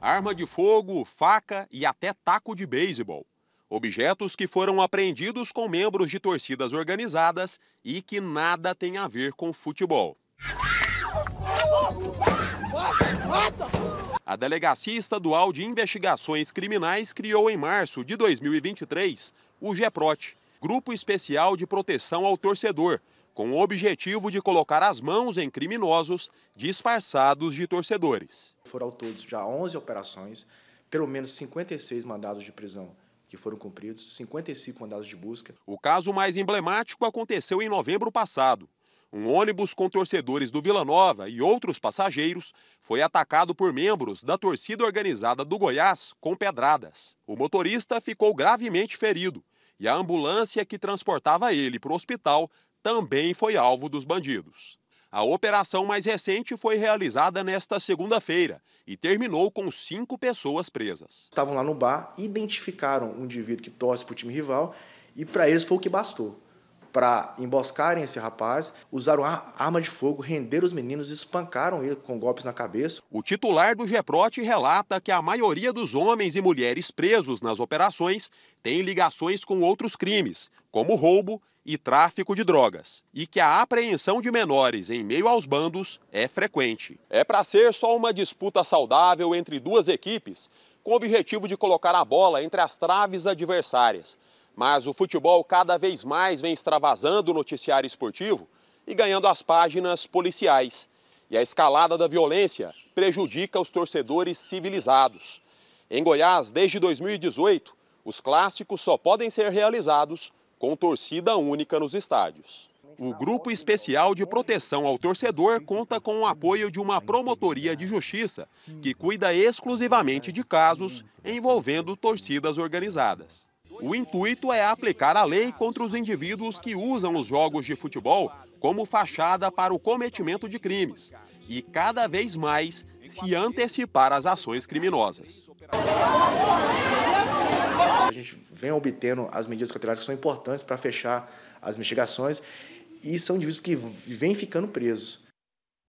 arma de fogo, faca e até taco de beisebol. Objetos que foram apreendidos com membros de torcidas organizadas e que nada tem a ver com futebol. A Delegacia Estadual de Investigações Criminais criou em março de 2023 o GEPROT, Grupo Especial de Proteção ao Torcedor, com o objetivo de colocar as mãos em criminosos disfarçados de torcedores. Foram ao todo já 11 operações, pelo menos 56 mandados de prisão que foram cumpridos, 55 mandados de busca. O caso mais emblemático aconteceu em novembro passado. Um ônibus com torcedores do Vila Nova e outros passageiros foi atacado por membros da torcida organizada do Goiás com pedradas. O motorista ficou gravemente ferido e a ambulância que transportava ele para o hospital também foi alvo dos bandidos. A operação mais recente foi realizada nesta segunda-feira e terminou com cinco pessoas presas. Estavam lá no bar, identificaram um indivíduo que torce para o time rival e para eles foi o que bastou para emboscarem esse rapaz, usaram arma de fogo, renderam os meninos e espancaram ele com golpes na cabeça. O titular do GEPROT relata que a maioria dos homens e mulheres presos nas operações tem ligações com outros crimes, como roubo e tráfico de drogas, e que a apreensão de menores em meio aos bandos é frequente. É para ser só uma disputa saudável entre duas equipes, com o objetivo de colocar a bola entre as traves adversárias. Mas o futebol cada vez mais vem extravasando o noticiário esportivo e ganhando as páginas policiais. E a escalada da violência prejudica os torcedores civilizados. Em Goiás, desde 2018, os clássicos só podem ser realizados com torcida única nos estádios. O Grupo Especial de Proteção ao Torcedor conta com o apoio de uma promotoria de justiça que cuida exclusivamente de casos envolvendo torcidas organizadas. O intuito é aplicar a lei contra os indivíduos que usam os jogos de futebol como fachada para o cometimento de crimes e cada vez mais se antecipar às ações criminosas. A gente vem obtendo as medidas cautelares que são importantes para fechar as investigações e são indivíduos que vêm ficando presos.